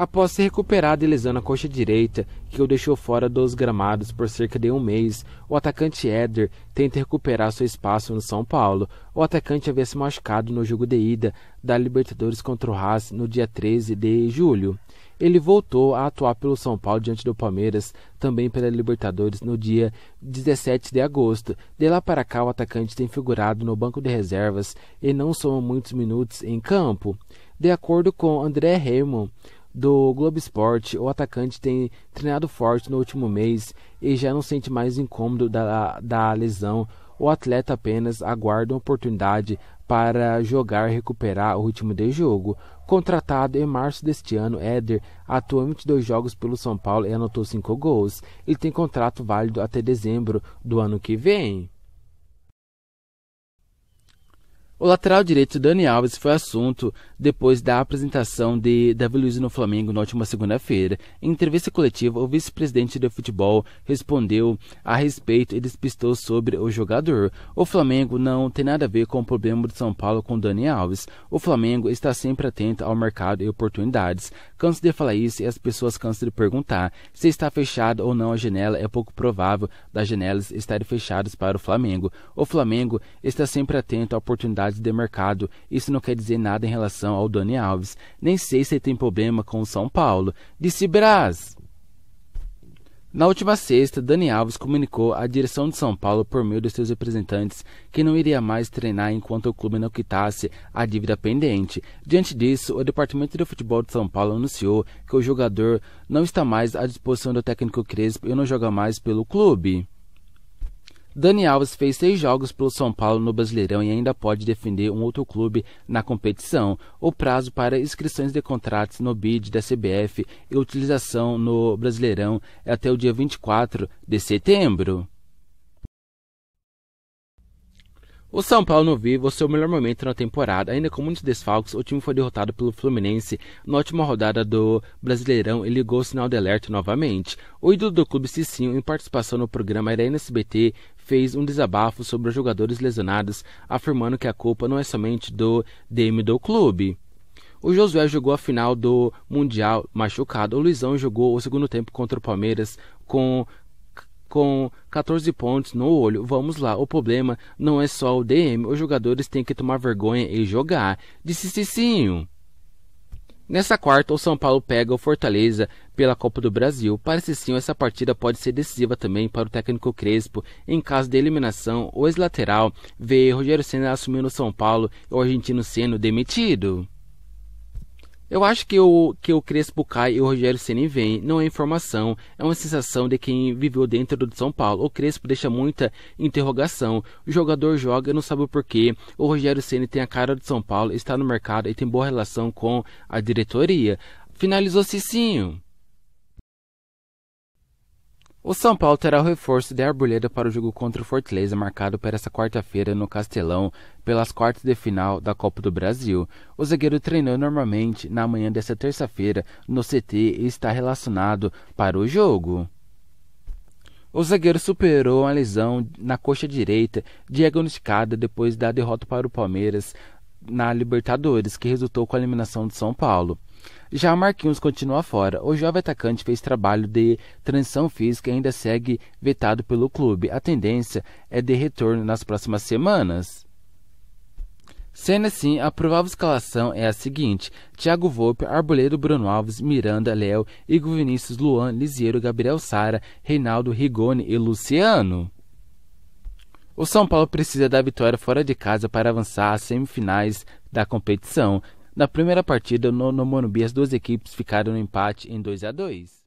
Após se recuperar de lesão na coxa direita, que o deixou fora dos gramados por cerca de um mês, o atacante Éder tenta recuperar seu espaço no São Paulo. O atacante havia se machucado no jogo de ida da Libertadores contra o Haas no dia 13 de julho. Ele voltou a atuar pelo São Paulo diante do Palmeiras, também pela Libertadores, no dia 17 de agosto. De lá para cá, o atacante tem figurado no banco de reservas e não soma muitos minutos em campo. De acordo com André Raymond, do Globo Esporte, o atacante tem treinado forte no último mês e já não sente mais incômodo da, da lesão. O atleta apenas aguarda uma oportunidade para jogar e recuperar o ritmo de jogo. Contratado em março deste ano, Éder atuou em 22 jogos pelo São Paulo e anotou 5 gols. Ele tem contrato válido até dezembro do ano que vem. O lateral direito Dani Alves foi assunto depois da apresentação de Davi Luiz no Flamengo na última segunda-feira. Em entrevista coletiva, o vice-presidente do futebol respondeu a respeito e despistou sobre o jogador. O Flamengo não tem nada a ver com o problema de São Paulo com Dani Alves. O Flamengo está sempre atento ao mercado e oportunidades. Canso de falar isso e as pessoas cansam de perguntar se está fechada ou não a janela. É pouco provável das janelas estarem fechadas para o Flamengo. O Flamengo está sempre atento à oportunidade de mercado. Isso não quer dizer nada em relação ao Dani Alves. Nem sei se ele tem problema com o São Paulo, disse Braz. Na última sexta, Dani Alves comunicou à direção de São Paulo, por meio de seus representantes, que não iria mais treinar enquanto o clube não quitasse a dívida pendente. Diante disso, o Departamento de Futebol de São Paulo anunciou que o jogador não está mais à disposição do técnico Crespo e não joga mais pelo clube. Dani Alves fez seis jogos pelo São Paulo no Brasileirão e ainda pode defender um outro clube na competição. O prazo para inscrições de contratos no BID da CBF e utilização no Brasileirão é até o dia 24 de setembro. O São Paulo não vive o seu melhor momento na temporada. Ainda com muitos desfalques, o time foi derrotado pelo Fluminense na última rodada do Brasileirão e ligou o sinal de alerta novamente. O ídolo do clube Cicinho, em participação no programa Arena SBT, fez um desabafo sobre os jogadores lesionados, afirmando que a culpa não é somente do DM do clube. O Josué jogou a final do Mundial machucado. O Luizão jogou o segundo tempo contra o Palmeiras com com 14 pontos no olho. Vamos lá, o problema não é só o DM, os jogadores têm que tomar vergonha e jogar, disse Cicinho. Nessa quarta, o São Paulo pega o Fortaleza pela Copa do Brasil. Para Cicinho, essa partida pode ser decisiva também para o técnico Crespo. Em caso de eliminação, o ex-lateral vê Rogério Senna assumindo o São Paulo e o argentino sendo demitido. Eu acho que o, que o Crespo cai e o Rogério Ceni vem. Não é informação, é uma sensação de quem viveu dentro do São Paulo. O Crespo deixa muita interrogação. O jogador joga, não sabe o porquê. O Rogério Ceni tem a cara de São Paulo, está no mercado e tem boa relação com a diretoria. Finalizou Cicinho. O São Paulo terá o reforço de Arboleda para o jogo contra o Fortaleza, marcado para esta quarta-feira no Castelão, pelas quartas de final da Copa do Brasil. O zagueiro treinou normalmente na manhã desta terça-feira no CT e está relacionado para o jogo. O zagueiro superou a lesão na coxa direita, diagnosticada depois da derrota para o Palmeiras na Libertadores, que resultou com a eliminação de São Paulo. Já Marquinhos continua fora. O jovem atacante fez trabalho de transição física e ainda segue vetado pelo clube. A tendência é de retorno nas próximas semanas. Sendo assim, a provável escalação é a seguinte: Thiago Volpe, Arboledo, Bruno Alves, Miranda, Léo, Igor Vinícius, Luan, Liseiro, Gabriel Sara, Reinaldo, Rigoni e Luciano. O São Paulo precisa da vitória fora de casa para avançar às semifinais da competição. Na primeira partida, no, no Morumbi, as duas equipes ficaram no empate em 2 a 2